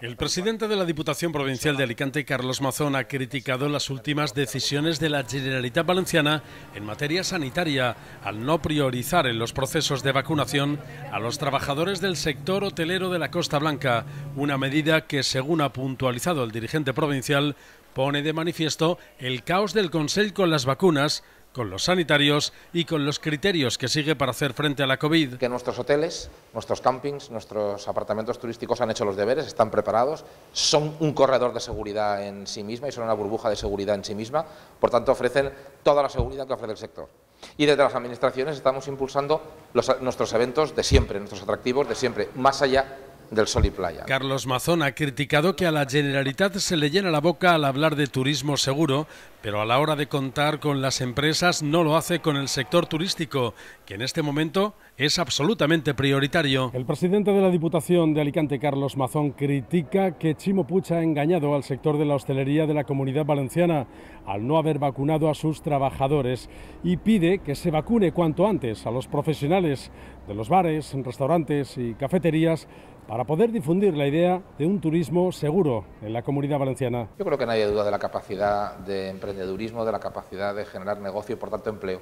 El presidente de la Diputación Provincial de Alicante, Carlos Mazón, ha criticado las últimas decisiones de la Generalitat Valenciana en materia sanitaria al no priorizar en los procesos de vacunación a los trabajadores del sector hotelero de la Costa Blanca, una medida que, según ha puntualizado el dirigente provincial, pone de manifiesto el caos del Consejo con las vacunas con los sanitarios y con los criterios que sigue para hacer frente a la COVID. Que nuestros hoteles, nuestros campings, nuestros apartamentos turísticos han hecho los deberes, están preparados, son un corredor de seguridad en sí misma y son una burbuja de seguridad en sí misma, por tanto ofrecen toda la seguridad que ofrece el sector. Y desde las administraciones estamos impulsando los, nuestros eventos de siempre, nuestros atractivos de siempre, más allá del sol y playa. Carlos Mazón ha criticado que a la Generalitat se le llena la boca al hablar de turismo seguro, pero a la hora de contar con las empresas no lo hace con el sector turístico, que en este momento es absolutamente prioritario. El presidente de la Diputación de Alicante, Carlos Mazón, critica que Chimo pucha ha engañado al sector de la hostelería de la comunidad valenciana al no haber vacunado a sus trabajadores y pide que se vacune cuanto antes a los profesionales de los bares, restaurantes y cafeterías para poder difundir la idea de un turismo seguro en la comunidad valenciana. Yo creo que nadie hay duda de la capacidad de empresas emprendedurismo, de la capacidad de generar negocio y, por tanto, empleo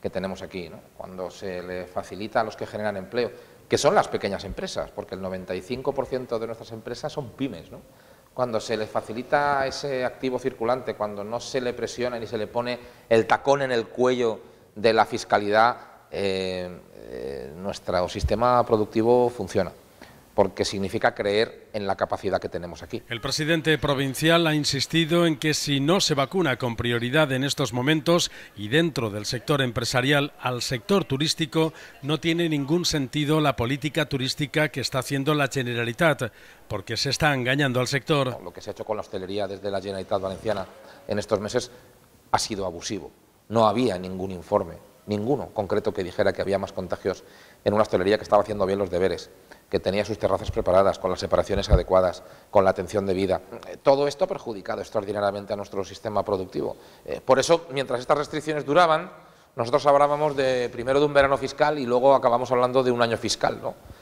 que tenemos aquí. Cuando se le facilita a los que generan empleo, que son las pequeñas empresas, porque el 95% de nuestras empresas son pymes. Cuando se le facilita ese activo circulante, cuando no se le presiona ni se le pone el tacón en el cuello de la fiscalidad, eh, eh, nuestro sistema productivo funciona porque significa creer en la capacidad que tenemos aquí. El presidente provincial ha insistido en que si no se vacuna con prioridad en estos momentos y dentro del sector empresarial al sector turístico, no tiene ningún sentido la política turística que está haciendo la Generalitat, porque se está engañando al sector. Lo que se ha hecho con la hostelería desde la Generalitat Valenciana en estos meses ha sido abusivo. No había ningún informe, ninguno concreto que dijera que había más contagios en una hostelería que estaba haciendo bien los deberes que tenía sus terrazas preparadas, con las separaciones adecuadas, con la atención de vida. Eh, todo esto ha perjudicado extraordinariamente a nuestro sistema productivo. Eh, por eso, mientras estas restricciones duraban, nosotros hablábamos de, primero de un verano fiscal y luego acabamos hablando de un año fiscal. ¿no?